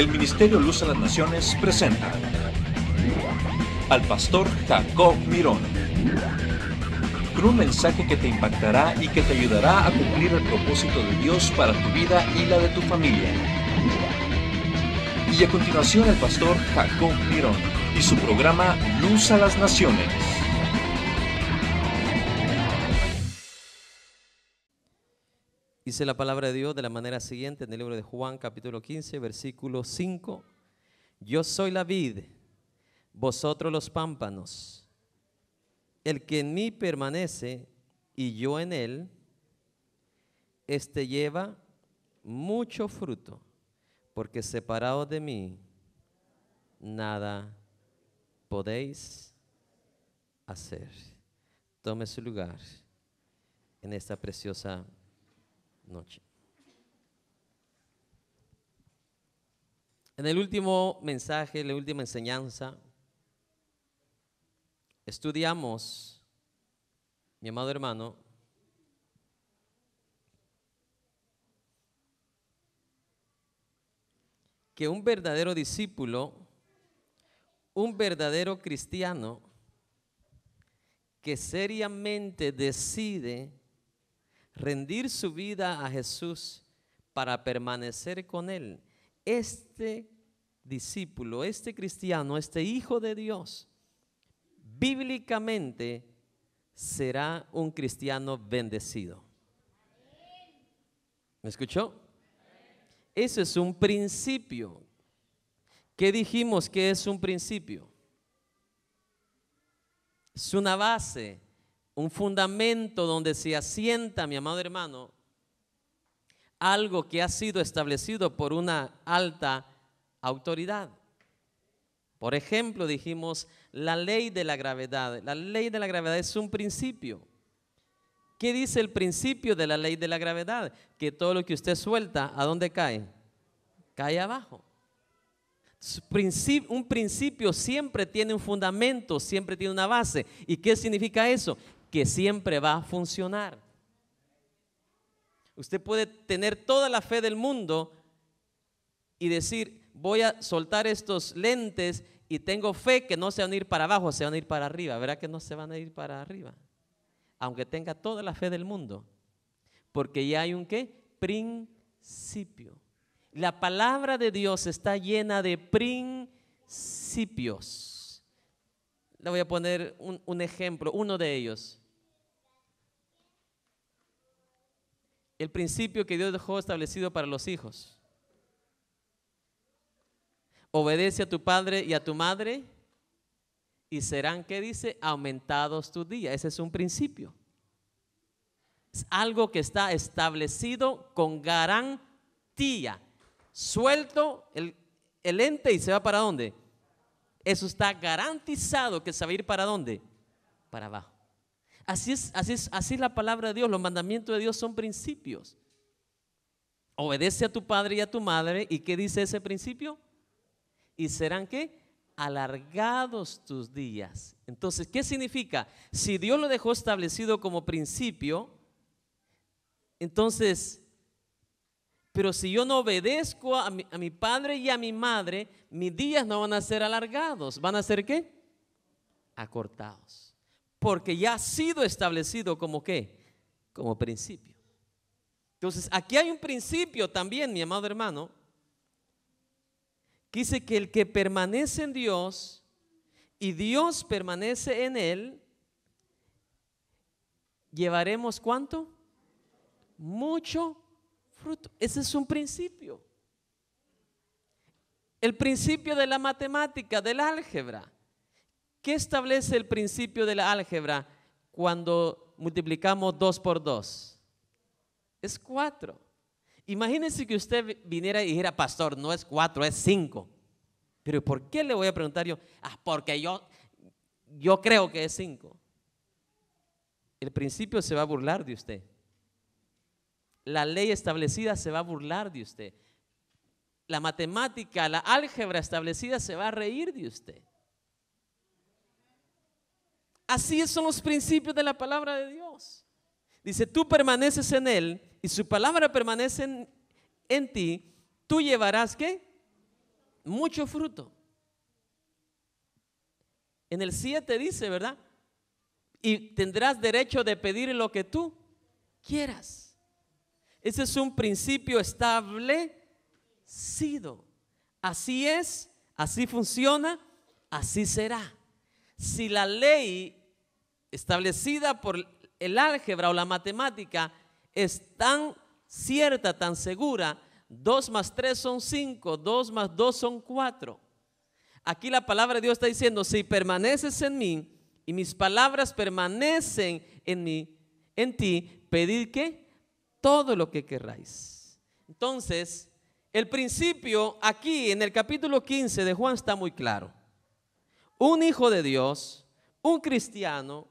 el Ministerio Luz a las Naciones presenta al pastor Jacob Mirón con un mensaje que te impactará y que te ayudará a cumplir el propósito de Dios para tu vida y la de tu familia. Y a continuación el pastor Jacob Mirón y su programa Luz a las Naciones. Dice la palabra de Dios de la manera siguiente en el libro de Juan capítulo 15, versículo 5. Yo soy la vid, vosotros los pámpanos. El que en mí permanece y yo en él, este lleva mucho fruto, porque separado de mí, nada podéis hacer. Tome su lugar en esta preciosa noche. En el último mensaje, la última enseñanza, estudiamos, mi amado hermano, que un verdadero discípulo, un verdadero cristiano, que seriamente decide rendir su vida a Jesús para permanecer con Él. Este discípulo, este cristiano, este hijo de Dios, bíblicamente será un cristiano bendecido. ¿Me escuchó? Ese es un principio. ¿Qué dijimos que es un principio? Es una base un fundamento donde se asienta, mi amado hermano, algo que ha sido establecido por una alta autoridad. Por ejemplo, dijimos la ley de la gravedad. La ley de la gravedad es un principio. ¿Qué dice el principio de la ley de la gravedad? Que todo lo que usted suelta, ¿a dónde cae? Cae abajo. Un principio siempre tiene un fundamento, siempre tiene una base. ¿Y qué significa eso? que siempre va a funcionar. Usted puede tener toda la fe del mundo y decir, voy a soltar estos lentes y tengo fe que no se van a ir para abajo, se van a ir para arriba. Verá que no se van a ir para arriba. Aunque tenga toda la fe del mundo. Porque ya hay un qué? Principio. La palabra de Dios está llena de principios. Le voy a poner un, ejemplo, uno de ellos. El principio que Dios dejó establecido para los hijos. Obedece a tu padre y a tu madre y serán, que dice? Aumentados tu día. Ese es un principio. Es algo que está establecido con garantía. Suelto el, el ente y se va para dónde? eso está garantizado que se va a ir para dónde? Para abajo. Así es, así es, así es la palabra de Dios. Los mandamientos de Dios son principios. Obedece a tu padre y a tu madre. ¿Y qué dice ese principio? Y serán que Alargados tus días. Entonces, ¿qué significa? Si Dios lo dejó establecido como principio, entonces pero si yo no obedezco a mi, padre y a mi madre, mis días no van a ser alargados. ¿Van a ser qué? Acortados. Porque ya ha sido establecido como qué? Como principio. Entonces, aquí hay un principio también, mi amado hermano, que dice que el que permanece en Dios y Dios permanece en él, llevaremos cuánto? Mucho fruto. Ese es un principio. El principio de la matemática, del álgebra. ¿Qué establece el principio de la álgebra cuando multiplicamos 2 por 2? Es 4. Imagínense que usted viniera y dijera, pastor, no es 4, es 5. Pero ¿por qué le voy a preguntar yo? Ah, porque yo, yo creo que es 5. El principio se va a burlar de usted. La ley establecida se va a burlar de usted. La matemática, la álgebra establecida se va a reír de usted. Así son los principios de la palabra de Dios. Dice, tú permaneces en Él y su palabra permanece en, ti. Tú llevarás qué? Mucho fruto. En el 7 dice, ¿verdad? Y tendrás derecho de pedir lo que tú quieras. Ese es un principio establecido. Así es, así funciona, así será. Si la ley establecida por el álgebra o la matemática es tan cierta, tan segura, 2 más 3 son 5, 2 más 2 son 4. Aquí la palabra de Dios está diciendo, si permaneces en mí y mis palabras permanecen en mí, en ti, pedir que todo lo que querráis. Entonces, el principio aquí en el capítulo 15 de Juan está muy claro. Un hijo de Dios, un cristiano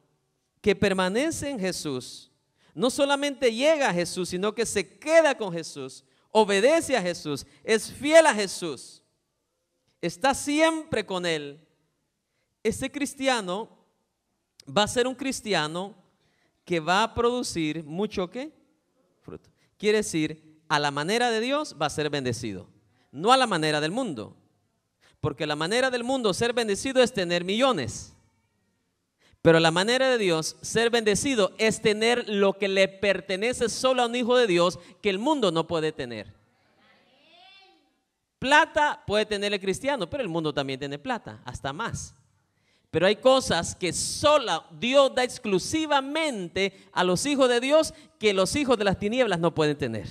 que permanece en Jesús, no solamente llega a Jesús, sino que se queda con Jesús, obedece a Jesús, es fiel a Jesús, está siempre con Él. ese cristiano va a ser un cristiano que va a producir mucho que fruto. Quiere decir, a la manera de Dios va a ser bendecido, no a la manera del mundo. Porque la manera del mundo ser bendecido es tener millones. Pero la manera de Dios ser bendecido es tener lo que le pertenece solo a un hijo de Dios que el mundo no puede tener. Plata puede tener el cristiano, pero el mundo también tiene plata, hasta más. Pero hay cosas que solo Dios da exclusivamente a los hijos de Dios que los hijos de las tinieblas no pueden tener.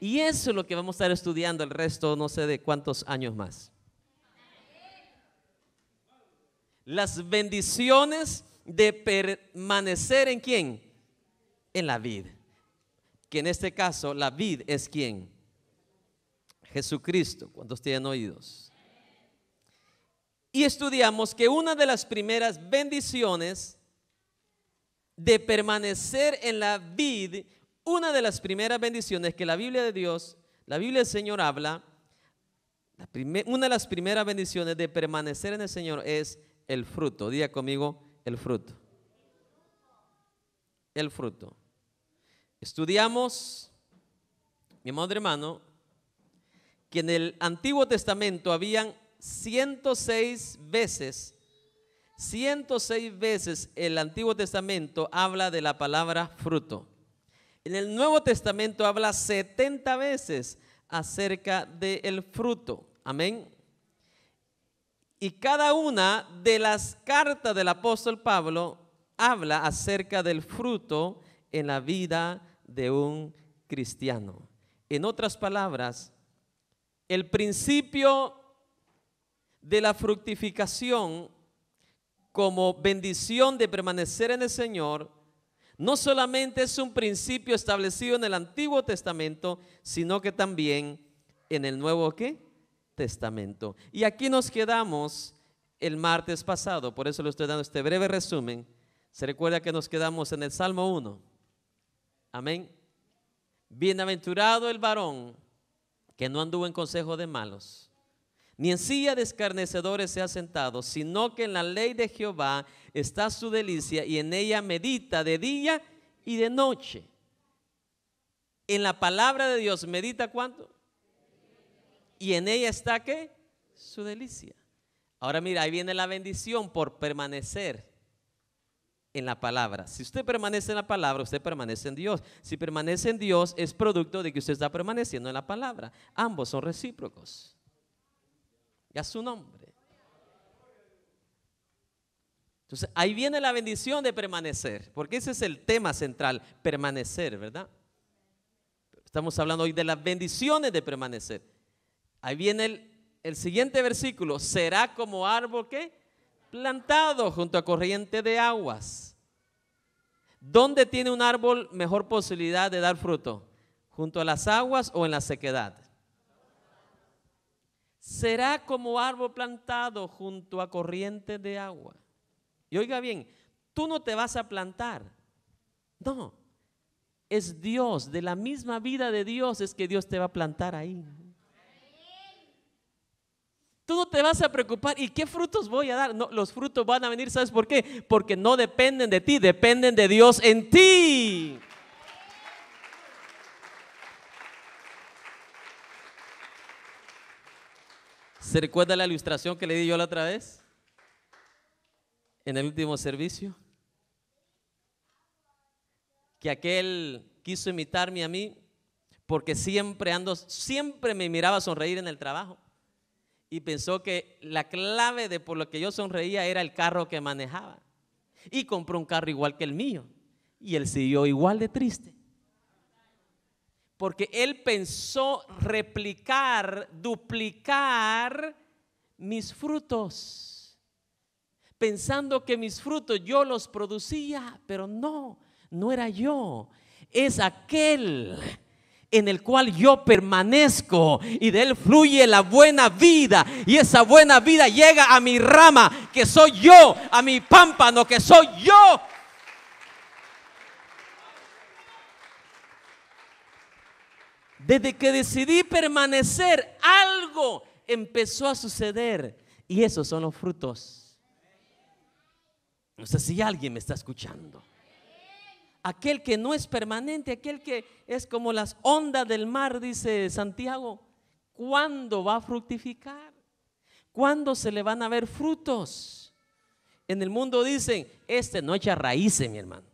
Y eso es lo que vamos a estar estudiando el resto, no sé de cuántos años más. Las bendiciones de permanecer en quién? En la vid. Que en este caso la vid es quién? Jesucristo. ¿Cuántos tienen oídos? y estudiamos que una de las primeras bendiciones de permanecer en la vid, una de las primeras bendiciones que la Biblia de Dios, la Biblia del Señor habla, una de las primeras bendiciones de permanecer en el Señor es el fruto. Diga conmigo, el fruto. El fruto. Estudiamos, mi madre, hermano, que en el Antiguo Testamento habían 106 veces, 106 veces el Antiguo Testamento habla de la palabra fruto. En el Nuevo Testamento habla 70 veces acerca del fruto. Amén. Y cada una de las cartas del apóstol Pablo habla acerca del fruto en la vida de un cristiano. En otras palabras, el principio de la fructificación como bendición de permanecer en el Señor, no solamente es un principio establecido en el Antiguo Testamento, sino que también en el Nuevo Testamento. Y aquí nos quedamos el martes pasado, por eso le estoy dando este breve resumen. Se recuerda que nos quedamos en el Salmo 1. Amén. Bienaventurado el varón que no anduvo en consejo de malos ni en silla de escarnecedores se ha sentado, sino que en la ley de Jehová está su delicia y en ella medita de día y de noche. En la palabra de Dios medita cuánto? Y en ella está qué? Su delicia. Ahora mira, ahí viene la bendición por permanecer en la palabra. Si usted permanece en la palabra, usted permanece en Dios. Si permanece en Dios, es producto de que usted está permaneciendo en la palabra. Ambos son recíprocos y a su nombre. Entonces, ahí viene la bendición de permanecer, porque ese es el tema central, permanecer, ¿verdad? Estamos hablando hoy de las bendiciones de permanecer. Ahí viene el, siguiente versículo, será como árbol que plantado junto a corriente de aguas. ¿Dónde tiene un árbol mejor posibilidad de dar fruto? ¿Junto a las aguas o en la sequedad? será como árbol plantado junto a corriente de agua. Y oiga bien, tú no te vas a plantar. No, es Dios, de la misma vida de Dios es que Dios te va a plantar ahí. Tú no te vas a preocupar, ¿y qué frutos voy a dar? No, los frutos van a venir, ¿sabes por qué? Porque no dependen de ti, dependen de Dios en ti. ¿Se recuerda la ilustración que le di yo la otra vez? En el último servicio. Que aquel quiso imitarme a mí porque siempre ando, siempre me miraba sonreír en el trabajo. Y pensó que la clave de por lo que yo sonreía era el carro que manejaba. Y compró un carro igual que el mío. Y él siguió igual de triste porque él pensó replicar, duplicar mis frutos, pensando que mis frutos yo los producía, pero no, no era yo, es aquel en el cual yo permanezco y de él fluye la buena vida y esa buena vida llega a mi rama que soy yo, a mi pámpano que soy yo. Desde que decidí permanecer, algo empezó a suceder. Y esos son los frutos. No sé si alguien me está escuchando. Aquel que no es permanente, aquel que es como las ondas del mar, dice Santiago, ¿cuándo va a fructificar? ¿Cuándo se le van a ver frutos? En el mundo dicen, este no echa raíces, mi hermano.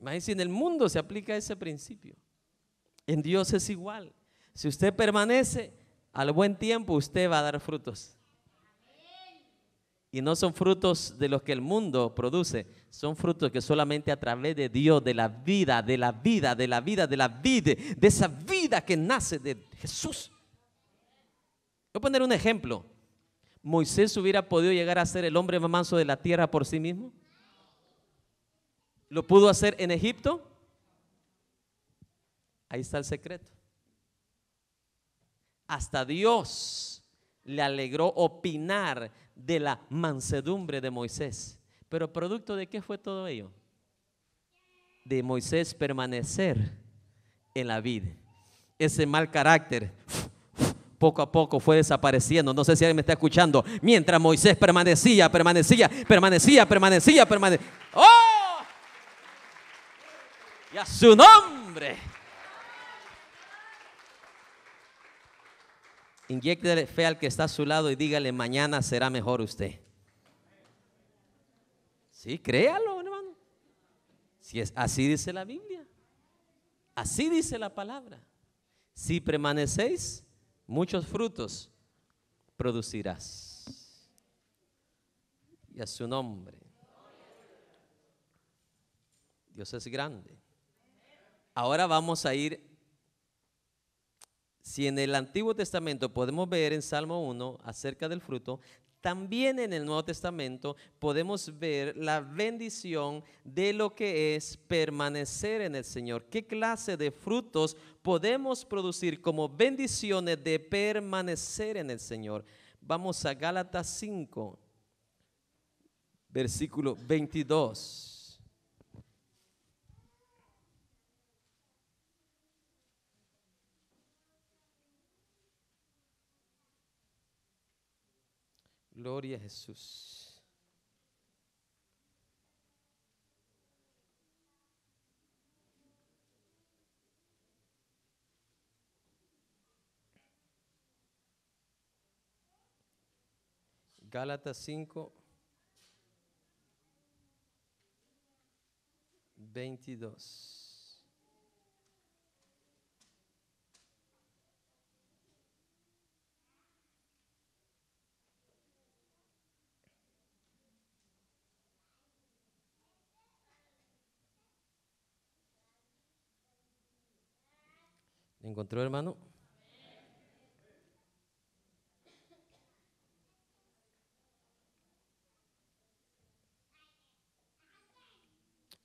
Imagínense, si en el mundo se aplica ese principio. En Dios es igual. Si usted permanece al buen tiempo, usted va a dar frutos. Y no son frutos de los que el mundo produce, son frutos que solamente a través de Dios, de la vida, de la vida, de la vida, de la vida, de esa vida que nace de Jesús. Voy a poner un ejemplo. Moisés hubiera podido llegar a ser el hombre más manso de la tierra por sí mismo. ¿Lo pudo hacer en Egipto? Ahí está el secreto. Hasta Dios le alegró opinar de la mansedumbre de Moisés. Pero producto de qué fue todo ello? De Moisés permanecer en la vida. Ese mal carácter poco a poco fue desapareciendo. No sé si alguien me está escuchando. Mientras Moisés permanecía, permanecía, permanecía, permanecía, permanecía. ¡Oh! y a su nombre. Inyecte fe al que está a su lado y dígale, mañana será mejor usted. Sí, créalo, hermano. Si es así dice la Biblia. Así dice la palabra. Si permanecéis, muchos frutos producirás. Y a su nombre. Dios es grande. Ahora vamos a ir, si en el Antiguo Testamento podemos ver en Salmo 1 acerca del fruto, también en el Nuevo Testamento podemos ver la bendición de lo que es permanecer en el Señor. ¿Qué clase de frutos podemos producir como bendiciones de permanecer en el Señor? Vamos a Gálatas 5, versículo 22. Gloria a Jesús. Gálatas 5, 22. ¿Encontró, hermano?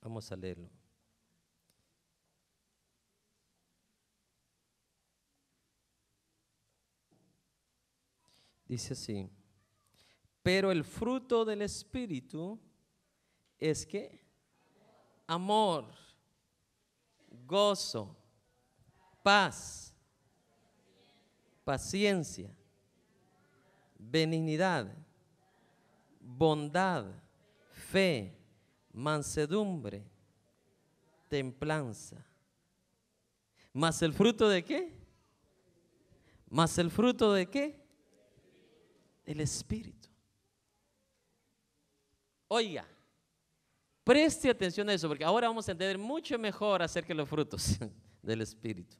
Vamos a leerlo. Dice así, pero el fruto del Espíritu es que amor, gozo, paz, paciencia, benignidad, bondad, fe, mansedumbre, templanza. ¿Más el fruto de qué? ¿Más el fruto de qué? El Espíritu. Oiga, preste atención a eso, porque ahora vamos a entender mucho mejor acerca de los frutos del Espíritu.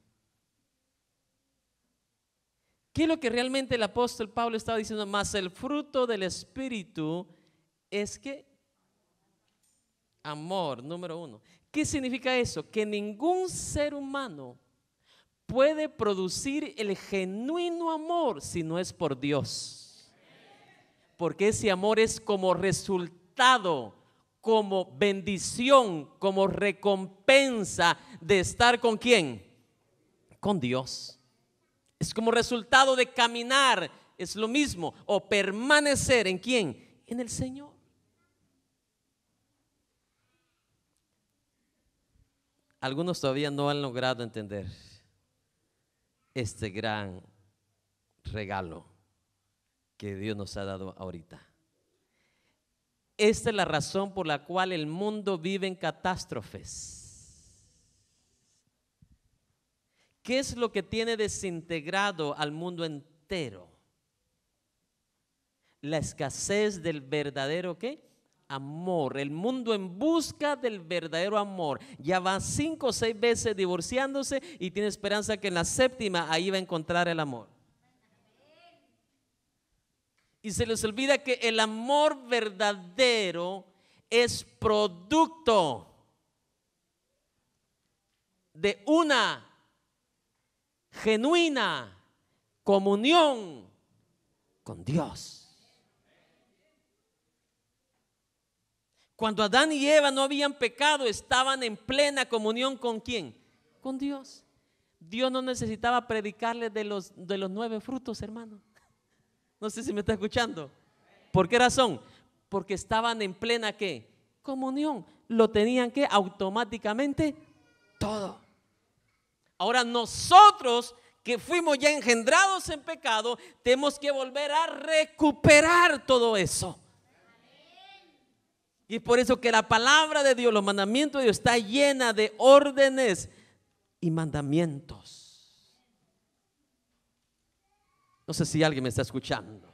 ¿Qué es lo que realmente el apóstol Pablo estaba diciendo? Más el fruto del Espíritu es que amor, número uno. ¿Qué significa eso? Que ningún ser humano puede producir el genuino amor si no es por Dios. Porque ese amor es como resultado, como bendición, como recompensa de estar con quién? Con Dios. Es como resultado de caminar, es lo mismo, o permanecer en quién? En el Señor. Algunos todavía no han logrado entender este gran regalo que Dios nos ha dado ahorita. Esta es la razón por la cual el mundo vive en catástrofes ¿Qué es lo que tiene desintegrado al mundo entero? La escasez del verdadero qué? Amor. El mundo en busca del verdadero amor. Ya va cinco o seis veces divorciándose y tiene esperanza que en la séptima ahí va a encontrar el amor. Y se les olvida que el amor verdadero es producto de una genuina comunión con Dios. Cuando Adán y Eva no habían pecado, estaban en plena comunión con quién? Con Dios. Dios no necesitaba predicarle de los, de los nueve frutos, hermano. No sé si me está escuchando. ¿Por qué razón? Porque estaban en plena qué? Comunión. Lo tenían que automáticamente Ahora nosotros que fuimos ya engendrados en pecado, tenemos que volver a recuperar todo eso. Y por eso que la palabra de Dios, los mandamientos de Dios, está llena de órdenes y mandamientos. No sé si alguien me está escuchando.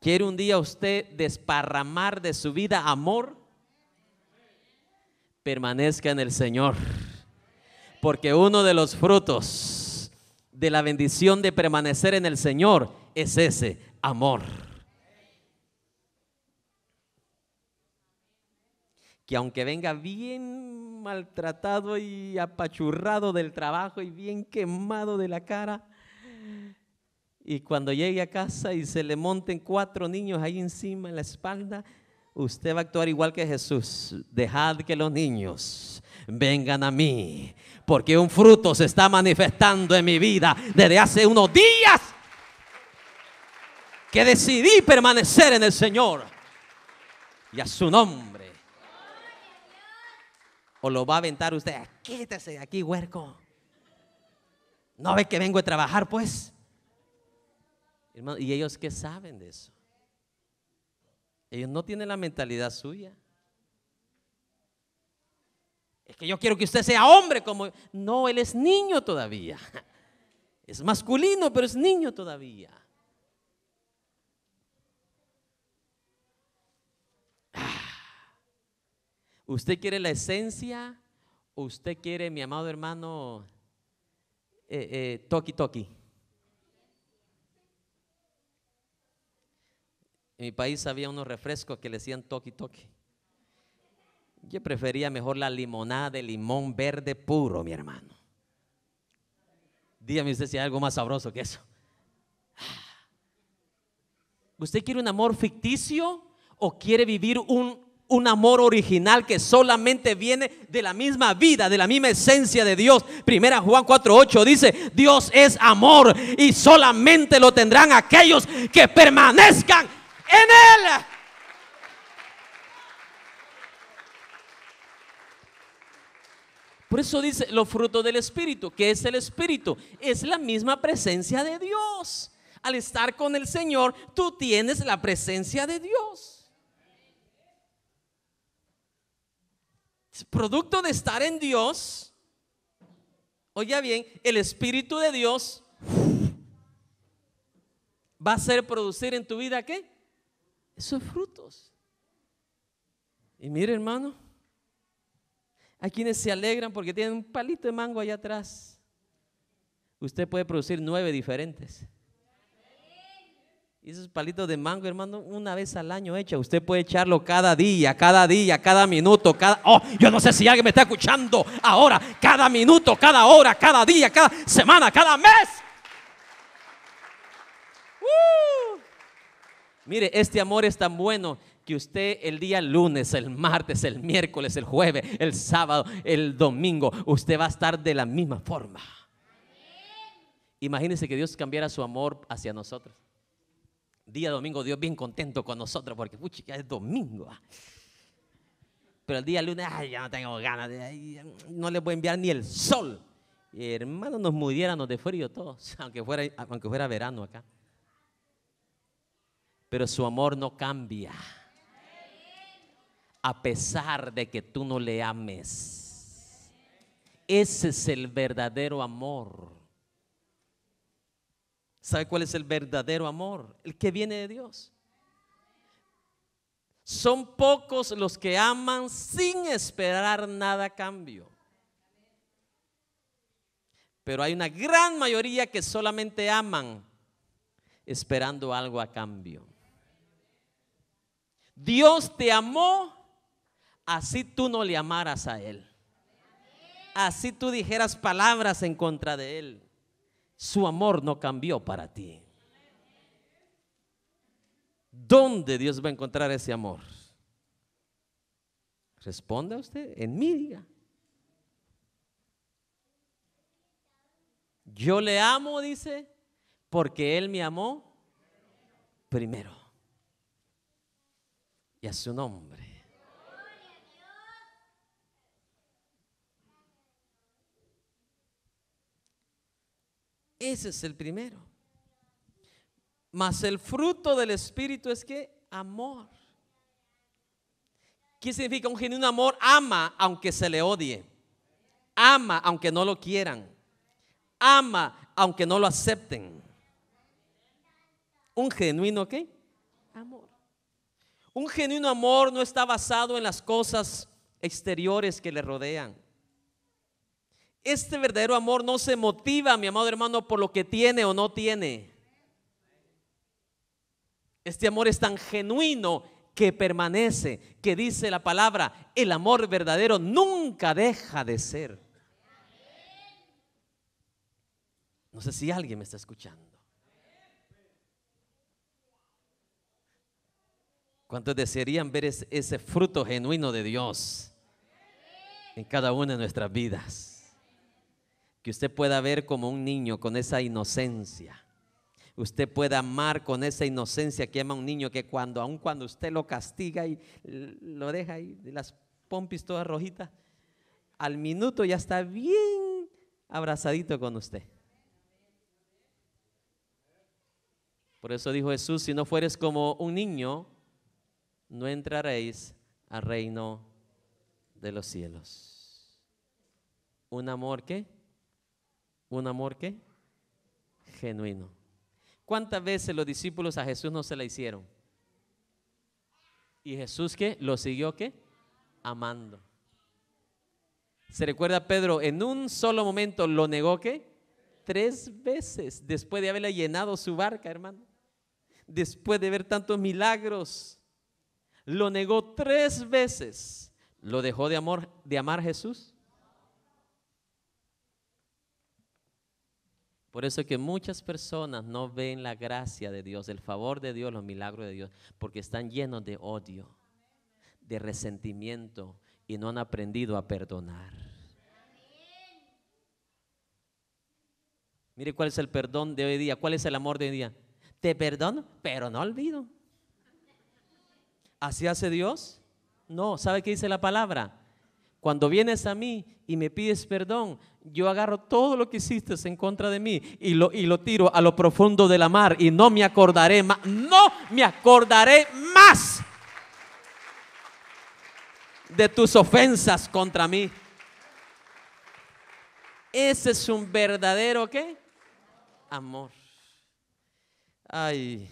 ¿Quiere un día usted desparramar de su vida amor? Permanezca en el Señor. Porque uno de los frutos de la bendición de permanecer en el Señor es ese amor. Que aunque venga bien maltratado y apachurrado del trabajo y bien quemado de la cara, y cuando llegue a casa y se le monten cuatro niños ahí encima en la espalda, usted va a actuar igual que Jesús. Dejad que los niños vengan a mí, porque un fruto se está manifestando en mi vida desde hace unos días que decidí permanecer en el Señor y a su nombre. O lo va a aventar usted, quítese de aquí, huerco. No ve que vengo a trabajar, pues. ¿y ellos qué saben de eso? Ellos no tienen la mentalidad suya. Es que yo quiero que usted sea hombre como... No, él es niño todavía. Es masculino, pero es niño todavía. Ah. ¿Usted quiere la esencia o usted quiere, mi amado hermano, eh, eh, toki toki? En mi país había unos refrescos que le decían toki toki. Yo prefería mejor la limonada de limón verde puro, mi hermano. Dígame usted si hay algo más sabroso que eso. Ah. ¿Usted quiere un amor ficticio o quiere vivir un, un amor original que solamente viene de la misma vida, de la misma esencia de Dios? Primera Juan 4.8 dice, Dios es amor y solamente lo tendrán aquellos que permanezcan en Él. Por eso dice los frutos del Espíritu. ¿Qué es el Espíritu? Es la misma presencia de Dios. Al estar con el Señor, tú tienes la presencia de Dios. producto de estar en Dios, oiga bien, el Espíritu de Dios va a ser producir en tu vida qué? Esos frutos. Y mire, hermano. Hay quienes se alegran porque tienen un palito de mango allá atrás. Usted puede producir nueve diferentes. Y esos palitos de mango, hermano, una vez al año hecha. Usted puede echarlo cada día, cada día, cada minuto, cada... Oh, yo no sé si alguien me está escuchando ahora. Cada minuto, cada hora, cada día, cada semana, cada mes. ¡Uh! Mire, este amor es tan bueno usted el día lunes, el martes, el miércoles, el jueves, el sábado, el domingo, usted va a estar de la misma forma. Imagínese que Dios cambiara su amor hacia nosotros. Día domingo, Dios bien contento con nosotros porque, puchi, ya es domingo. Ah. Pero el día lunes, ay, ya no tengo ganas, de, no le voy a enviar ni el sol. Y hermano, nos mudiéramos de frío todos, aunque fuera, aunque fuera verano acá. Pero su amor no cambia a pesar de que tú no le ames. Ese es el verdadero amor. ¿Sabe cuál es el verdadero amor? El que viene de Dios. Son pocos los que aman sin esperar nada a cambio. Pero hay una gran mayoría que solamente aman esperando algo a cambio. Dios te amó así tú no le amaras a Él, así tú dijeras palabras en contra de Él, su amor no cambió para ti. ¿Dónde Dios va a encontrar ese amor? a usted, en mí diga. Yo le amo, dice, porque Él me amó primero. Y a su nombre Ese es el primero. Mas el fruto del Espíritu es que amor. ¿Qué significa un genuino amor? Ama aunque se le odie. Ama aunque no lo quieran. Ama aunque no lo acepten. Un genuino qué? Amor. Un genuino amor no está basado en las cosas exteriores que le rodean. Este verdadero amor no se motiva, mi amado hermano, por lo que tiene o no tiene. Este amor es tan genuino que permanece, que dice la palabra, el amor verdadero nunca deja de ser. No sé si alguien me está escuchando. ¿Cuántos desearían ver ese, ese fruto genuino de Dios en cada una de nuestras vidas? que usted pueda ver como un niño con esa inocencia. Usted pueda amar con esa inocencia que ama un niño que cuando, aun cuando usted lo castiga y lo deja ahí, de las pompis todas rojitas, al minuto ya está bien abrazadito con usted. Por eso dijo Jesús, si no fueres como un niño, no entraréis al reino de los cielos. Un amor que un amor que genuino. ¿Cuántas veces los discípulos a Jesús no se la hicieron? Y Jesús que lo siguió que amando. Se recuerda Pedro, en un solo momento lo negó que tres veces después de haberle llenado su barca, hermano. Después de ver tantos milagros, lo negó tres veces. ¿Lo dejó de amor de amar Jesús? Por eso es que muchas personas no ven la gracia de Dios, el favor de Dios, los milagros de Dios, porque están llenos de odio, de resentimiento y no han aprendido a perdonar. Mire cuál es el perdón de hoy día, cuál es el amor de hoy día. Te perdono, pero no olvido. ¿Así hace Dios? No, ¿sabe qué dice la palabra? Cuando vienes a mí y me pides perdón, yo agarro todo lo que hiciste en contra de mí y lo, y lo tiro a lo profundo de la mar y no me acordaré más, no me acordaré más de tus ofensas contra mí. Ese es un verdadero qué? Amor. Ay.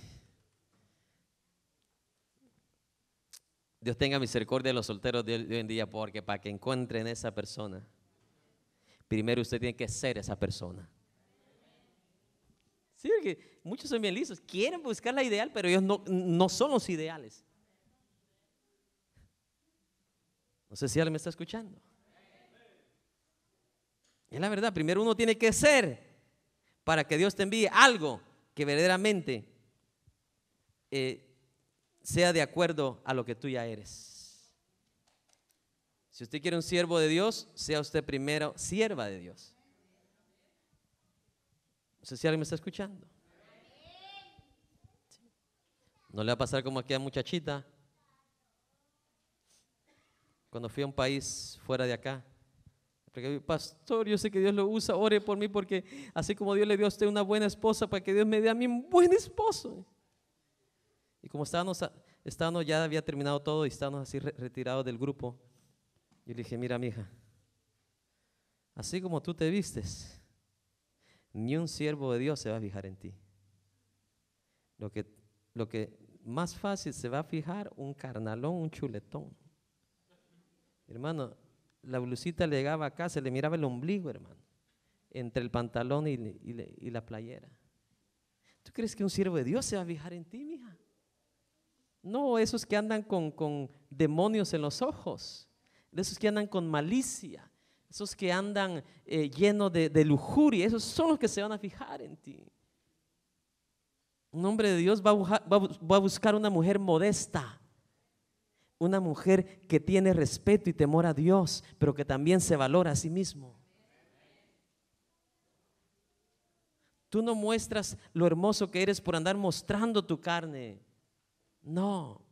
Dios tenga misericordia de los solteros de hoy en día, porque para que encuentren esa persona, primero usted tiene que ser esa persona. Sí, porque muchos son bien lisos, quieren buscar la ideal, pero ellos no, no son los ideales. No sé si alguien me está escuchando. Es la verdad, primero uno tiene que ser para que Dios te envíe algo que verdaderamente eh, sea de acuerdo a lo que tú ya eres. Si usted quiere un siervo de Dios, sea usted primero sierva de Dios. No sé si alguien me está escuchando. No le va a pasar como aquella muchachita. Cuando fui a un país fuera de acá, porque, pastor, yo sé que Dios lo usa, ore por mí porque así como Dios le dio a usted una buena esposa, para que Dios me dé a mí un buen esposo. Y como estábamos, ya había terminado todo y estábamos así retirados del grupo, yo le dije, mira, mija, así como tú te vistes, ni un siervo de Dios se va a fijar en ti. Lo que, lo que más fácil se va a fijar, un carnalón, un chuletón. Hermano, la blusita le llegaba acá, se le miraba el ombligo, hermano, entre el pantalón y la playera. ¿Tú crees que un siervo de Dios se va a fijar en ti, mija? No, esos que andan con, demonios en los ojos, esos que andan con malicia, esos que andan eh, lleno llenos de, lujuria, esos son los que se van a fijar en ti. Un hombre de Dios va a, buscar, va a, buscar una mujer modesta, una mujer que tiene respeto y temor a Dios, pero que también se valora a sí mismo. Tú no muestras lo hermoso que eres por andar mostrando tu carne. No,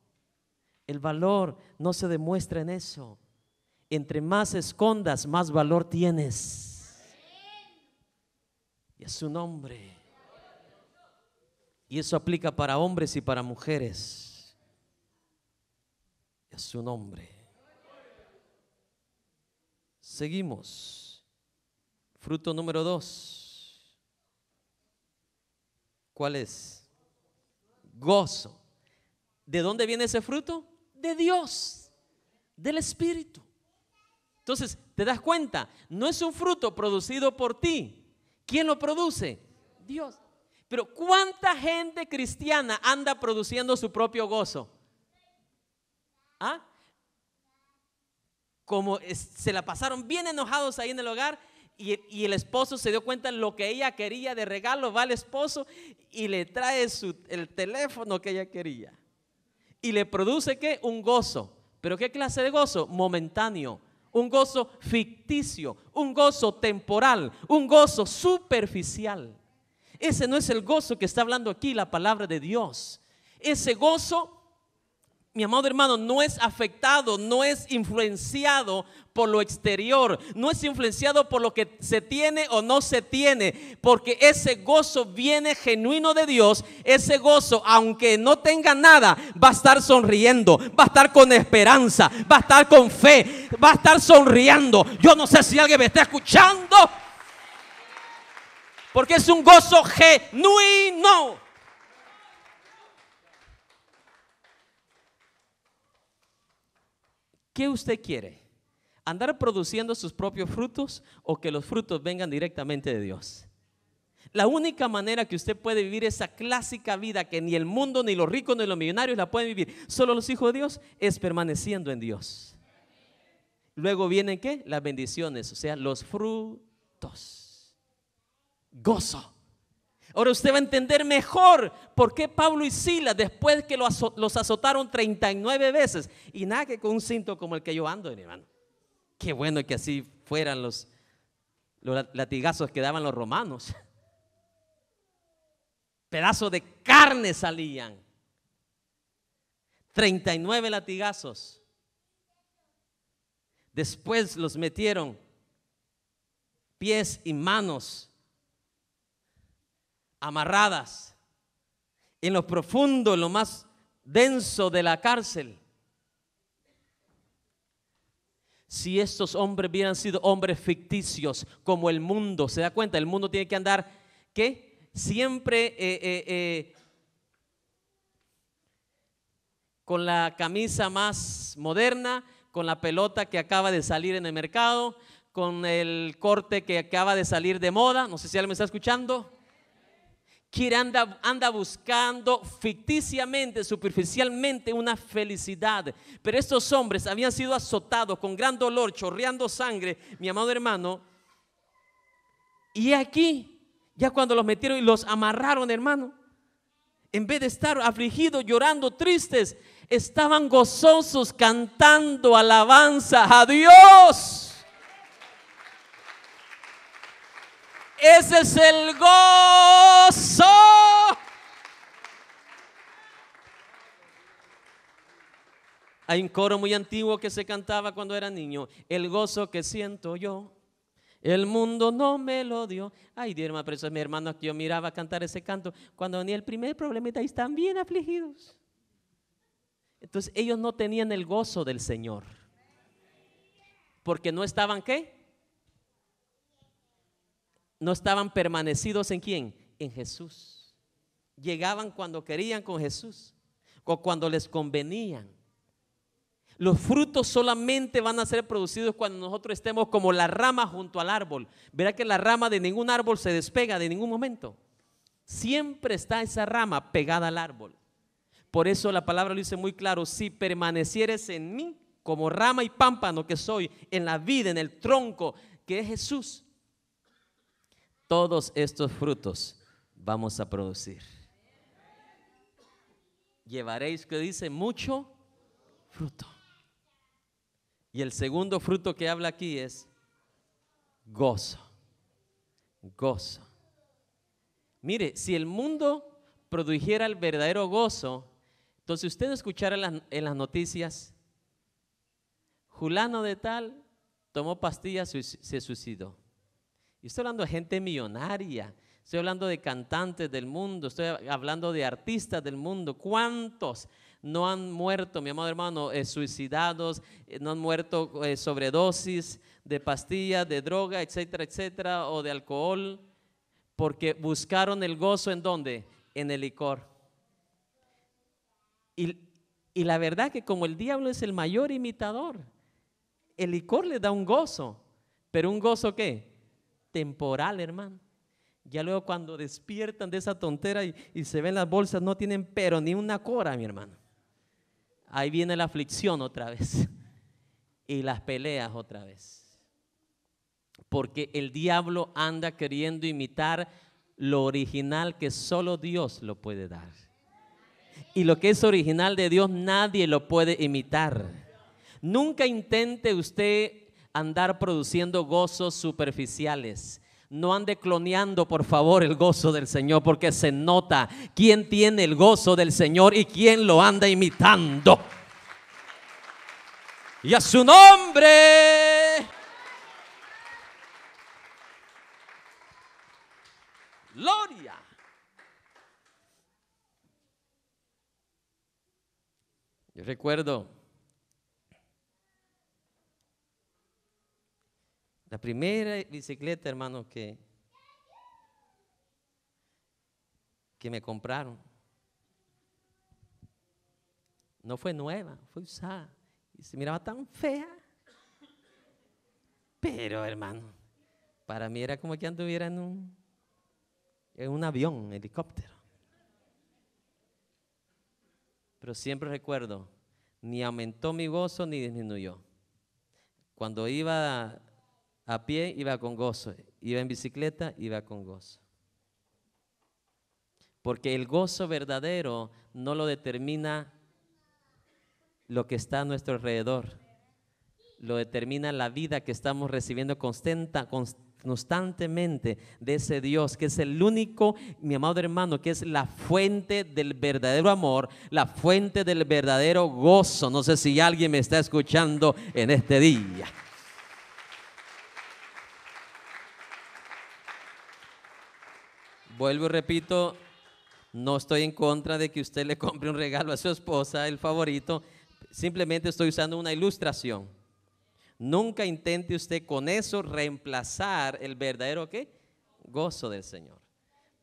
el valor no se demuestra en eso. Entre más escondas, más valor tienes. Y es su nombre. Y eso aplica para hombres y para mujeres. Y Es su nombre. Seguimos. Fruto número dos. ¿Cuál es? Gozo. ¿De dónde viene ese fruto? De Dios, del Espíritu. Entonces, ¿te das cuenta? No es un fruto producido por ti. ¿Quién lo produce? Dios. Pero ¿cuánta gente cristiana anda produciendo su propio gozo? ¿Ah? Como se la pasaron bien enojados ahí en el hogar y, el esposo se dio cuenta de lo que ella quería de regalo, va al esposo y le trae el teléfono que ella quería. Y le produce qué? Un gozo. ¿Pero qué clase de gozo? Momentáneo. Un gozo ficticio, un gozo temporal, un gozo superficial. Ese no es el gozo que está hablando aquí la palabra de Dios. Ese gozo mi amado hermano, no es afectado, no es influenciado por lo exterior, no es influenciado por lo que se tiene o no se tiene, porque ese gozo viene genuino de Dios, ese gozo, aunque no tenga nada, va a estar sonriendo, va a estar con esperanza, va a estar con fe, va a estar sonriendo. Yo no sé si alguien me está escuchando, porque es un gozo genuino. ¿Qué usted quiere? ¿Andar produciendo sus propios frutos o que los frutos vengan directamente de Dios? La única manera que usted puede vivir esa clásica vida que ni el mundo, ni los ricos, ni los millonarios la pueden vivir, solo los hijos de Dios, es permaneciendo en Dios. Luego vienen qué? Las bendiciones, o sea, los frutos. Gozo. Ahora usted va a entender mejor por qué Pablo y Silas, después que los azotaron 39 veces, y nada que con un cinto como el que yo ando, hermano. Qué bueno que así fueran los, los latigazos que daban los romanos. Pedazos de carne salían. 39 latigazos. Después los metieron pies y manos amarradas, en lo profundo, en lo más denso de la cárcel. Si estos hombres hubieran sido hombres ficticios, como el mundo, se da cuenta, el mundo tiene que andar, que Siempre eh, eh, eh, con la camisa más moderna, con la pelota que acaba de salir en el mercado, con el corte que acaba de salir de moda. No sé si alguien me está escuchando quiere anda, anda buscando ficticiamente, superficialmente una felicidad. Pero estos hombres habían sido azotados con gran dolor, chorreando sangre, mi amado hermano. Y aquí, ya cuando los metieron y los amarraron, hermano, en vez de estar afligidos, llorando, tristes, estaban gozosos cantando alabanza a Dios. Ese es el gozo. Hay un coro muy antiguo que se cantaba cuando era niño. El gozo que siento yo, el mundo no me lo dio. Ay, Dios, mío, pero mi hermano que yo miraba cantar ese canto. Cuando venía el primer problemita, ahí están bien afligidos. Entonces ellos no tenían el gozo del Señor. Porque no estaban qué? no estaban permanecidos en quién? En Jesús. Llegaban cuando querían con Jesús o cuando les convenían. Los frutos solamente van a ser producidos cuando nosotros estemos como la rama junto al árbol. Verá que la rama de ningún árbol se despega de ningún momento. Siempre está esa rama pegada al árbol. Por eso la palabra lo dice muy claro, si permanecieres en mí como rama y pámpano que soy, en la vida, en el tronco, que es Jesús, todos estos frutos vamos a producir. Llevaréis, que dice, mucho fruto. Y el segundo fruto que habla aquí es gozo. Gozo. Mire, si el mundo produjera el verdadero gozo, entonces usted escuchara en las noticias, Julano de tal tomó pastillas, se suicidó estoy hablando de gente millonaria, estoy hablando de cantantes del mundo, estoy hablando de artistas del mundo. ¿Cuántos no han muerto, mi amado hermano, eh, suicidados, eh, no han muerto eh, sobredosis de pastillas, de droga, etcétera, etcétera, o de alcohol? Porque buscaron el gozo en dónde? En el licor. Y, y la verdad que como el diablo es el mayor imitador, el licor le da un gozo, pero un gozo qué? temporal, hermano. Ya luego cuando despiertan de esa tontera y, se ven las bolsas, no tienen pero ni una cora, mi hermano. Ahí viene la aflicción otra vez. Y las peleas otra vez. Porque el diablo anda queriendo imitar lo original que solo Dios lo puede dar. Y lo que es original de Dios nadie lo puede imitar. Nunca intente usted andar produciendo gozos superficiales. No ande cloneando, por favor, el gozo del Señor, porque se nota quién tiene el gozo del Señor y quién lo anda imitando. Y a su nombre. Gloria. Yo recuerdo La primera bicicleta, hermano, que, que me compraron, no fue nueva, fue usada. Y se miraba tan fea. Pero, hermano, para mí era como que anduviera en un, en un avión, helicóptero. Pero siempre recuerdo, ni aumentó mi gozo ni disminuyó. Cuando iba a pie iba con gozo, iba en bicicleta, iba con gozo. Porque el gozo verdadero no lo determina lo que está a nuestro alrededor, lo determina la vida que estamos recibiendo constantemente de ese Dios, que es el único, mi amado hermano, que es la fuente del verdadero amor, la fuente del verdadero gozo. No sé si alguien me está escuchando en este día. vuelvo y repito, no estoy en contra de que usted le compre un regalo a su esposa, el favorito. Simplemente estoy usando una ilustración. Nunca intente usted con eso reemplazar el verdadero gozo del Señor.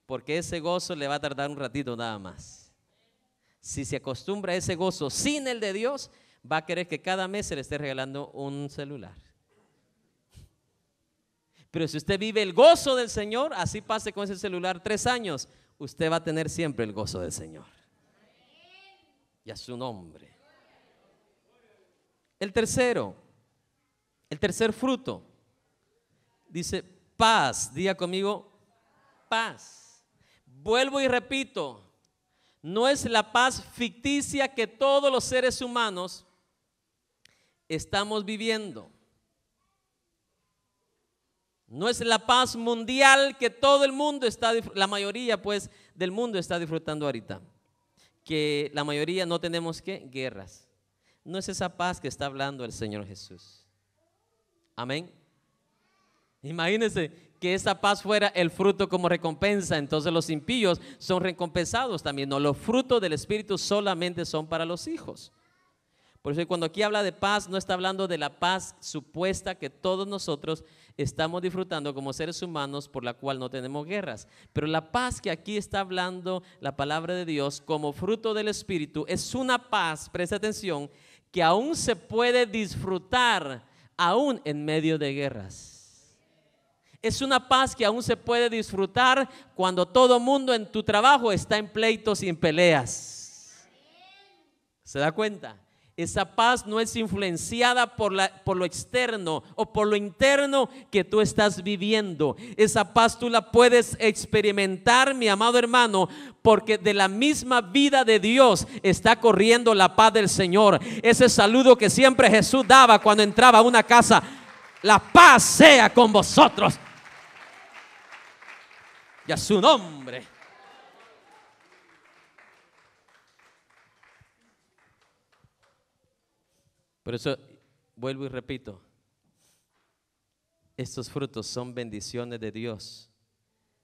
Porque ese gozo le va a tardar un ratito nada más. Si se acostumbra a ese gozo sin el de Dios, va a querer que cada mes se le esté regalando un celular. Pero si usted vive el gozo del Señor, así pase con ese celular tres años, usted va a tener siempre el gozo del Señor. Y a su nombre. El tercero, el tercer fruto, dice paz. Diga conmigo, paz. Vuelvo y repito, no es la paz ficticia que todos los seres humanos estamos viviendo. No es la paz mundial que todo el mundo está, la mayoría pues del mundo está disfrutando ahorita. Que la mayoría no tenemos que guerras. No es esa paz que está hablando el Señor Jesús. Amén. Imagínense que esa paz fuera el fruto como recompensa. Entonces los impíos son recompensados también. No, los frutos del Espíritu solamente son para los hijos. Por eso cuando aquí habla de paz, no está hablando de la paz supuesta que todos nosotros estamos disfrutando como seres humanos por la cual no tenemos guerras. Pero la paz que aquí está hablando la palabra de Dios como fruto del Espíritu es una paz, presta atención, que aún se puede disfrutar aún en medio de guerras. Es una paz que aún se puede disfrutar cuando todo mundo en tu trabajo está en pleitos y en peleas. ¿Se da cuenta? Esa paz no es influenciada por, lo externo o por lo interno que tú estás viviendo. Esa paz tú la puedes experimentar, mi amado hermano, porque de la misma vida de Dios está corriendo la paz del Señor. Ese saludo que siempre Jesús daba cuando entraba a una casa. La paz sea con vosotros. Y a su nombre. Por eso vuelvo y repito, estos frutos son bendiciones de Dios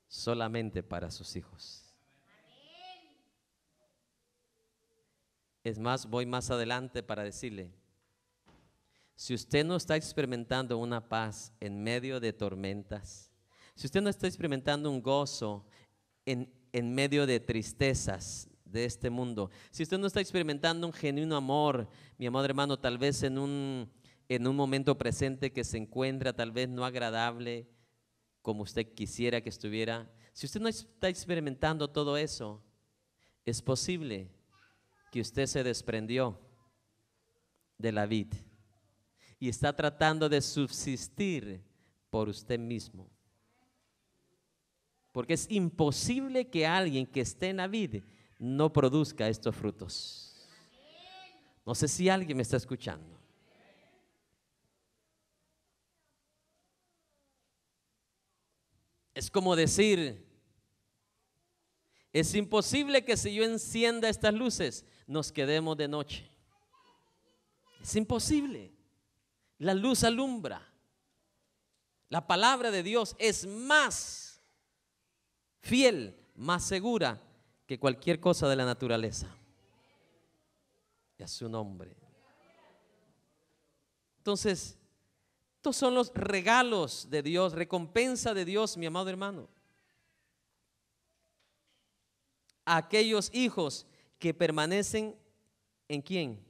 solamente para sus hijos. Es más, voy más adelante para decirle, si usted no está experimentando una paz en medio de tormentas, si usted no está experimentando un gozo en, en medio de tristezas, de este mundo. Si usted no está experimentando un genuino amor, mi amado hermano, tal vez en un, en un momento presente que se encuentra tal vez no agradable como usted quisiera que estuviera, si usted no está experimentando todo eso, es posible que usted se desprendió de la vid y está tratando de subsistir por usted mismo. Porque es imposible que alguien que esté en la vid no produzca estos frutos. No sé si alguien me está escuchando. Es como decir, es imposible que si yo encienda estas luces nos quedemos de noche. Es imposible. La luz alumbra. La palabra de Dios es más fiel, más segura que cualquier cosa de la naturaleza. Y a su nombre. Entonces, estos son los regalos de Dios, recompensa de Dios, mi amado hermano. aquellos hijos que permanecen en quién?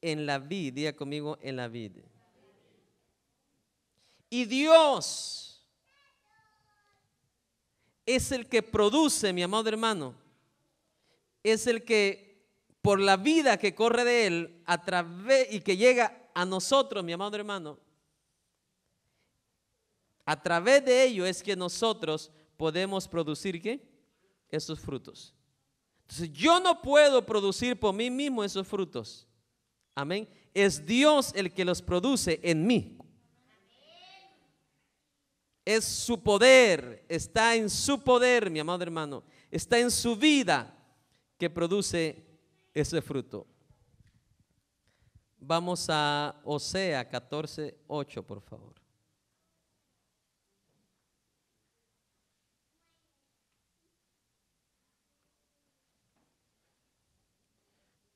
En la vida, diga conmigo, en la vida. Y Dios es el que produce, mi amado hermano, es el que por la vida que corre de él y que llega a nosotros, mi amado hermano, a través de ello es que nosotros podemos producir qué? Esos frutos. Entonces, yo no puedo producir por mí mismo esos frutos. Amén. Es Dios el que los produce en mí. Es su poder, está en su poder, mi amado hermano, está en su vida que produce ese fruto. Vamos a Osea 14, 8, por favor.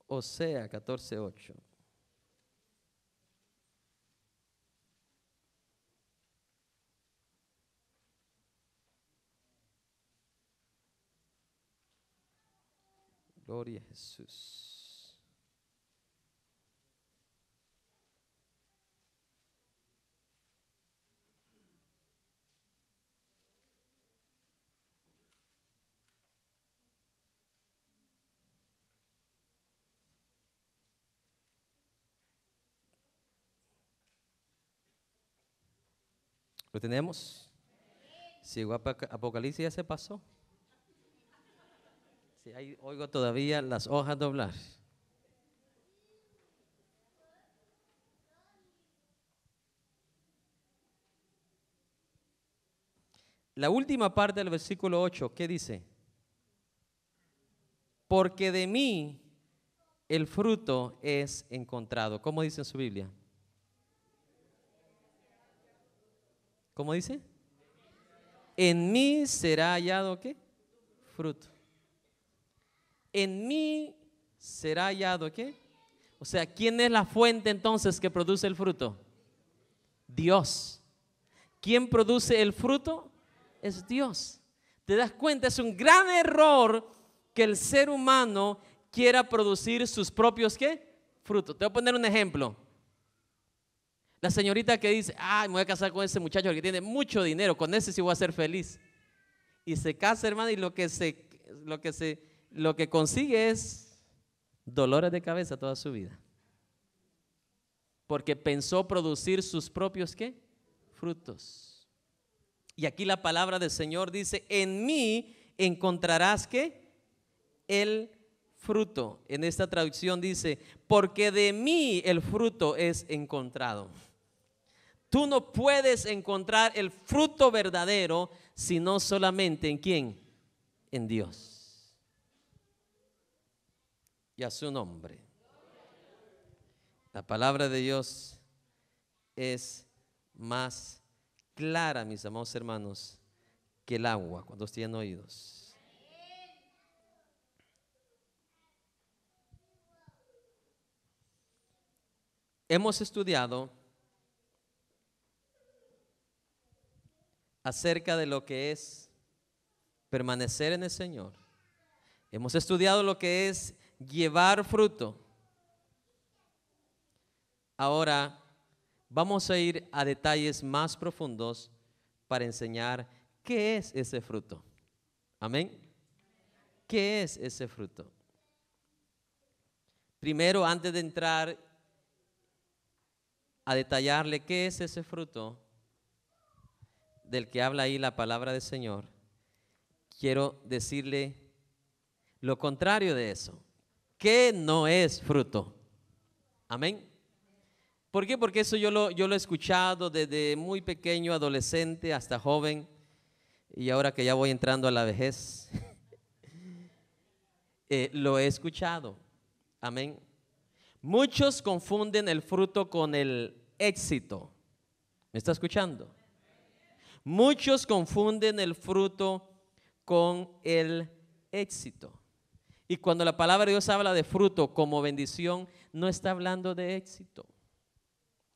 Osea 14, 8. Gloria a Jesús. ¿Lo tenemos? Si sí, Apocalipsis ya se pasó oigo todavía las hojas doblar. La última parte del versículo 8, ¿qué dice? Porque de mí el fruto es encontrado. ¿Cómo dice en su Biblia? ¿Cómo dice? En mí será hallado qué? Fruto en mí será hallado qué? O sea, ¿quién es la fuente entonces que produce el fruto? Dios. ¿Quién produce el fruto? Es Dios. ¿Te das cuenta? Es un gran error que el ser humano quiera producir sus propios qué? Frutos. Te voy a poner un ejemplo. La señorita que dice, ay, me voy a casar con ese muchacho que tiene mucho dinero, con ese sí voy a ser feliz. Y se casa, hermano, y lo que se, lo que se lo que consigue es dolores de cabeza toda su vida. Porque pensó producir sus propios ¿qué? frutos. Y aquí la palabra del Señor dice, en mí encontrarás que el fruto. En esta traducción dice, porque de mí el fruto es encontrado. Tú no puedes encontrar el fruto verdadero sino solamente en quién? En Dios y a su nombre. La palabra de Dios es más clara, mis amados hermanos, que el agua cuando tienen oídos. Hemos estudiado acerca de lo que es permanecer en el Señor. Hemos estudiado lo que es llevar fruto. Ahora vamos a ir a detalles más profundos para enseñar qué es ese fruto. Amén. ¿Qué es ese fruto? Primero, antes de entrar a detallarle qué es ese fruto del que habla ahí la palabra del Señor, quiero decirle lo contrario de eso que no es fruto. Amén. ¿Por qué? Porque eso yo lo, yo lo he escuchado desde muy pequeño, adolescente hasta joven, y ahora que ya voy entrando a la vejez, eh, lo he escuchado. Amén. Muchos confunden el fruto con el éxito. ¿Me está escuchando? Muchos confunden el fruto con el éxito. Y cuando la palabra de Dios habla de fruto como bendición, no está hablando de éxito.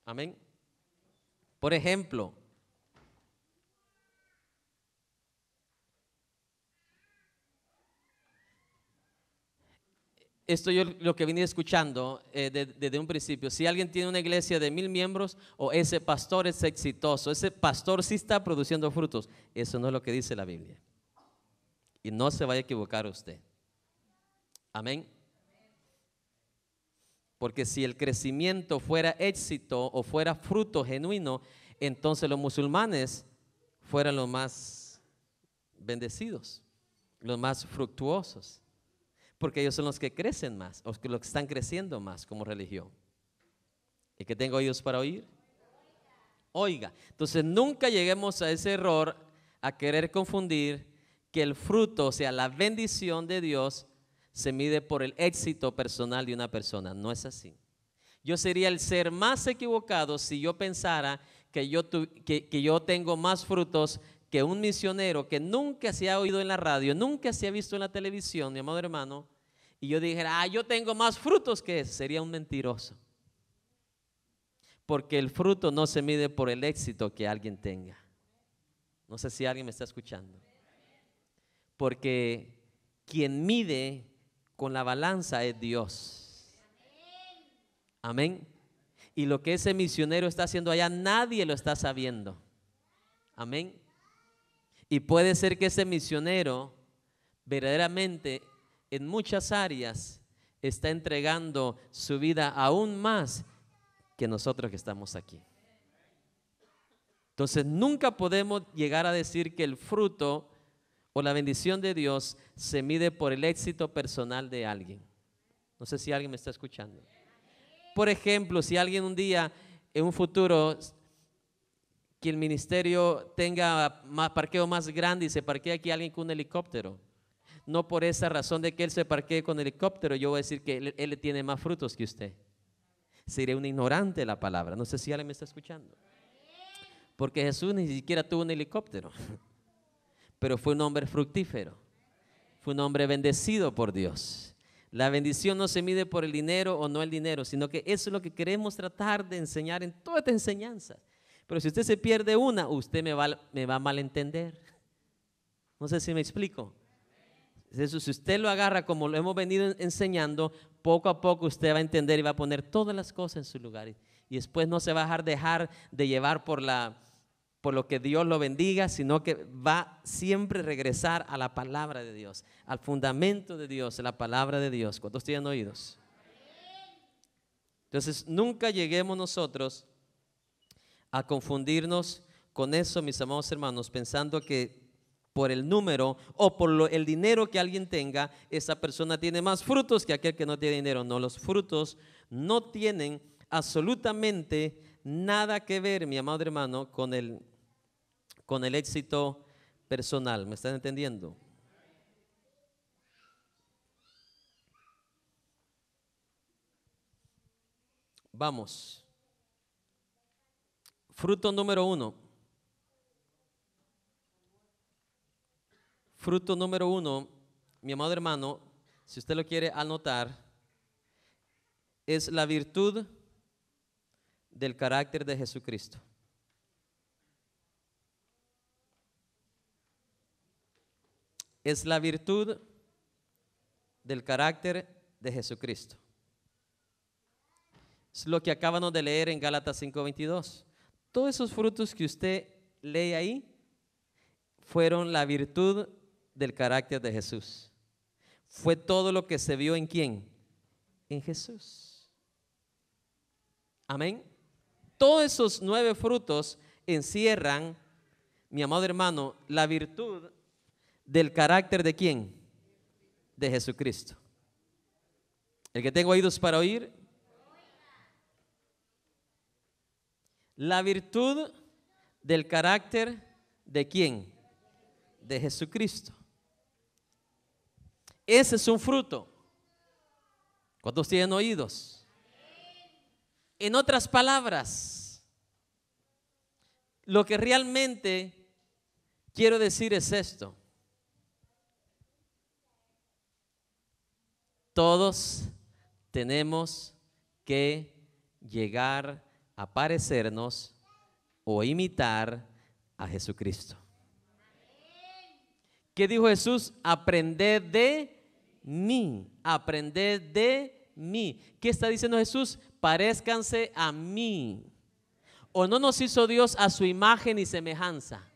Amén. Por ejemplo, esto yo lo que vine escuchando eh, desde un principio. Si alguien tiene una iglesia de mil miembros o ese pastor es exitoso, ese pastor sí está produciendo frutos, eso no es lo que dice la Biblia. Y no se vaya a equivocar usted. Amén. Porque si el crecimiento fuera éxito o fuera fruto genuino, entonces los musulmanes fueran los más bendecidos, los más fructuosos. Porque ellos son los que crecen más, los que están creciendo más como religión. ¿Y que tengo ellos para oír? Oiga, entonces nunca lleguemos a ese error, a querer confundir que el fruto, o sea, la bendición de Dios, se mide por el éxito personal de una persona. No es así. Yo sería el ser más equivocado si yo pensara que yo, que, yo tengo más frutos que un misionero que nunca se ha oído en la radio, nunca se ha visto en la televisión, mi amado hermano, y yo dijera, ah, yo tengo más frutos que ese, sería un mentiroso. Porque el fruto no se mide por el éxito que alguien tenga. No sé si alguien me está escuchando. Porque quien mide con la balanza es Dios. Amén. Y lo que ese misionero está haciendo allá, nadie lo está sabiendo. Amén. Y puede ser que ese misionero verdaderamente en muchas áreas está entregando su vida aún más que nosotros que estamos aquí. Entonces nunca podemos llegar a decir que el fruto o la bendición de Dios se mide por el éxito personal de alguien. No sé si alguien me está escuchando. Por ejemplo, si alguien un día, en un futuro, que el ministerio tenga más parqueo más grande y se parquee aquí alguien con un helicóptero. No por esa razón de que él se parquee con helicóptero, yo voy a decir que él, él tiene más frutos que usted. Sería un ignorante la palabra. No sé si alguien me está escuchando. Porque Jesús ni siquiera tuvo un helicóptero. pero fue un hombre fructífero. Fue un hombre bendecido por Dios. La bendición no se mide por el dinero o no el dinero, sino que eso es lo que queremos tratar de enseñar en toda esta enseñanza. Pero si usted se pierde una, usted me va, me va a malentender. No sé si me explico. Eso, si usted lo agarra como lo hemos venido enseñando, poco a poco usted va a entender y va a poner todas las cosas en su lugar. Y después no se va a dejar de llevar por la, por lo que Dios lo bendiga, sino que va siempre a regresar a la palabra de Dios, al fundamento de Dios, a la palabra de Dios. ¿Cuántos tienen oídos? Entonces, nunca lleguemos nosotros a confundirnos con eso, mis amados hermanos, pensando que por el número o por el dinero que alguien tenga, esa persona tiene más frutos que aquel que no tiene dinero. No, los frutos no tienen absolutamente nada que ver, mi amado hermano, con el con el éxito personal. ¿Me están entendiendo? Vamos. Fruto número uno. Fruto número uno, mi amado hermano, si usted lo quiere anotar, es la virtud del carácter de Jesucristo. es la virtud del carácter de Jesucristo. Es lo que acabamos de leer en Gálatas 5:22. Todos esos frutos que usted lee ahí fueron la virtud del carácter de Jesús. Fue todo lo que se vio en quién? En Jesús. Amén. Todos esos nueve frutos encierran, mi amado hermano, la virtud del carácter de quién? De Jesucristo. El que tengo oídos para oír. La virtud del carácter de quién? De Jesucristo. Ese es un fruto. ¿Cuántos tienen oídos? En otras palabras, lo que realmente quiero decir es esto. Todos tenemos que llegar a parecernos o imitar a Jesucristo. ¿Qué dijo Jesús? Aprended de mí, aprended de mí. ¿Qué está diciendo Jesús? Parezcanse a mí. ¿O no nos hizo Dios a su imagen y semejanza?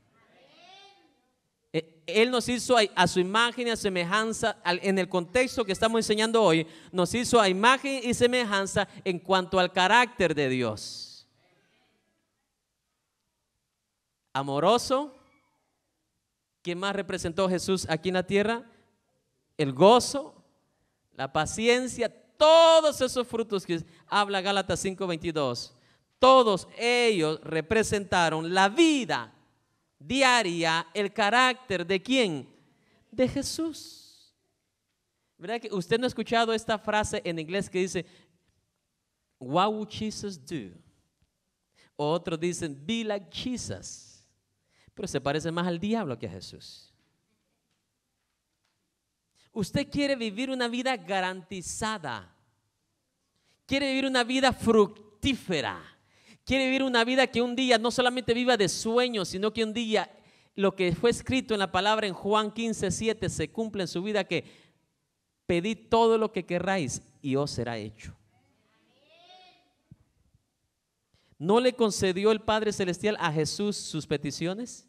Eh, Él nos hizo a, su imagen y a semejanza, en el contexto que estamos enseñando hoy, nos hizo a imagen y semejanza en cuanto al carácter de Dios. Amoroso. ¿Quién más representó Jesús aquí en la tierra? El gozo, la paciencia, todos esos frutos que habla Gálatas 5:22. Todos ellos representaron la vida diaria el carácter de quién? De Jesús. ¿Verdad que usted no ha escuchado esta frase en inglés que dice, What would Jesus do? O otros dicen, Be like Jesus. Pero se parece más al diablo que a Jesús. Usted quiere vivir una vida garantizada. Quiere vivir una vida fructífera Quiere vivir una vida que un día no solamente viva de sueños, sino que un día lo que fue escrito en la palabra en Juan 15, 7 se cumple en su vida que pedid todo lo que querráis y os será hecho. ¿No le concedió el Padre Celestial a Jesús sus peticiones?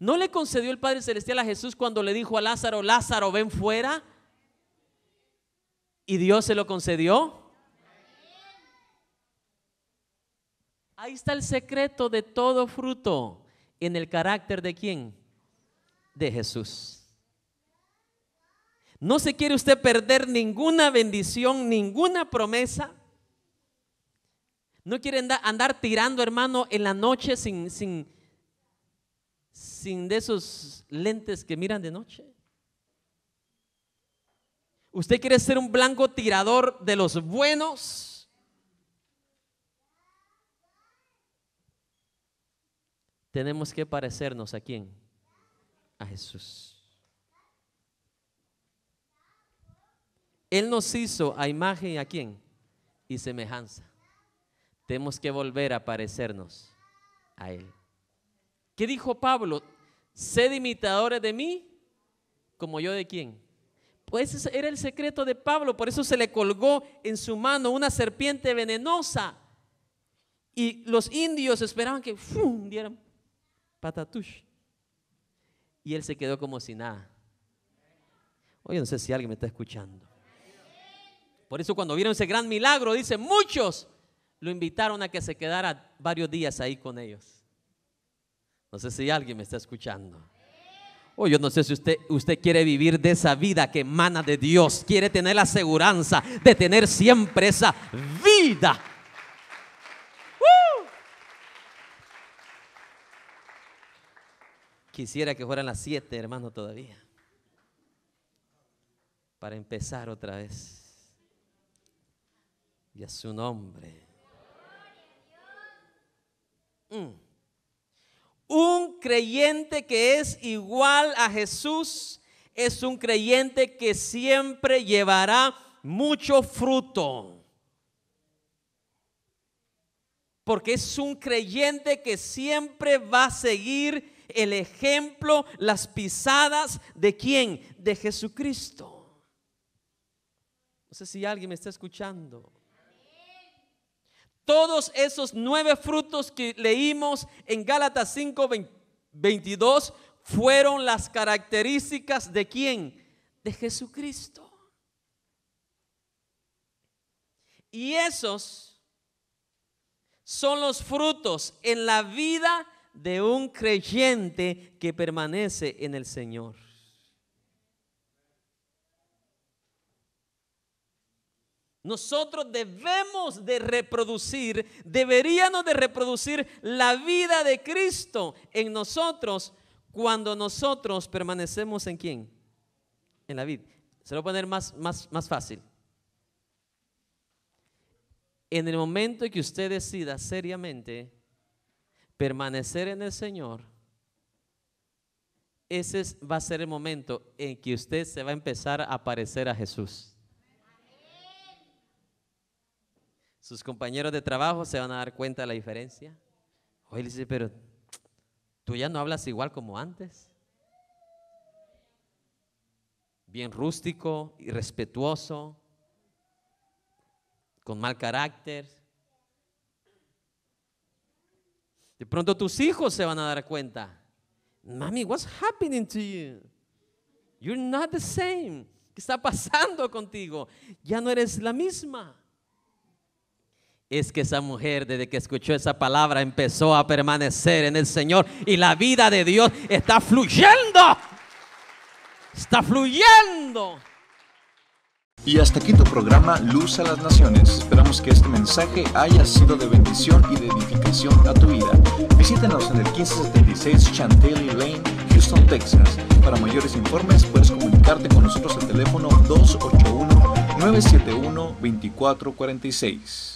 ¿No le concedió el Padre Celestial a Jesús cuando le dijo a Lázaro, Lázaro, ven fuera? ¿Y Dios se lo concedió? Ahí está el secreto de todo fruto. ¿En el carácter de quién? De Jesús. No se quiere usted perder ninguna bendición, ninguna promesa. No quiere andar, andar tirando, hermano, en la noche sin, sin, sin de esos lentes que miran de noche. Usted quiere ser un blanco tirador de los buenos tenemos que parecernos a quién? A Jesús. Él nos hizo a imagen a quién? Y semejanza. Tenemos que volver a parecernos a Él. ¿Qué dijo Pablo? Sed imitadores de mí, como yo de quién. Pues ese era el secreto de Pablo, por eso se le colgó en su mano una serpiente venenosa. Y los indios esperaban que ¡fum! dieran patatush. Y él se quedó como si nada. Oye, no sé si alguien me está escuchando. Por eso cuando vieron ese gran milagro, dice, muchos lo invitaron a que se quedara varios días ahí con ellos. No sé si alguien me está escuchando. Oye, oh, yo no sé si usted, usted quiere vivir de esa vida que emana de Dios, quiere tener la seguridad de tener siempre esa vida Quisiera que fueran las siete, hermano, todavía. Para empezar otra vez. Y a su nombre. Mm. Un creyente que es igual a Jesús es un creyente que siempre llevará mucho fruto. Porque es un creyente que siempre va a seguir el ejemplo, las pisadas de quién? De Jesucristo. No sé si alguien me está escuchando. Todos esos nueve frutos que leímos en Gálatas 5, 22 fueron las características de quién? De Jesucristo. Y esos son los frutos en la vida de un creyente que permanece en el Señor. Nosotros debemos de reproducir, deberíamos de reproducir la vida de Cristo en nosotros cuando nosotros permanecemos en quién? En la vida. Se lo voy a poner más, más, más fácil. En el momento que usted decida seriamente permanecer en el Señor, ese va a ser el momento en que usted se va a empezar a parecer a Jesús. Sus compañeros de trabajo se van a dar cuenta de la diferencia. Hoy dice, pero tú ya no hablas igual como antes. Bien rústico, y respetuoso con mal carácter, De pronto tus hijos se van a dar cuenta. Mami, what's happening to you? You're not the same. ¿Qué está pasando contigo? Ya no eres la misma. Es que esa mujer desde que escuchó esa palabra empezó a permanecer en el Señor y la vida de Dios está fluyendo. Está fluyendo. Y hasta aquí tu programa Luz a las Naciones. Esperamos que este mensaje haya sido de bendición y de edificación a tu vida. Visítenos en el 1576 Chantilly Lane, Houston, Texas. Para mayores informes puedes comunicarte con nosotros al teléfono 281 971 2446.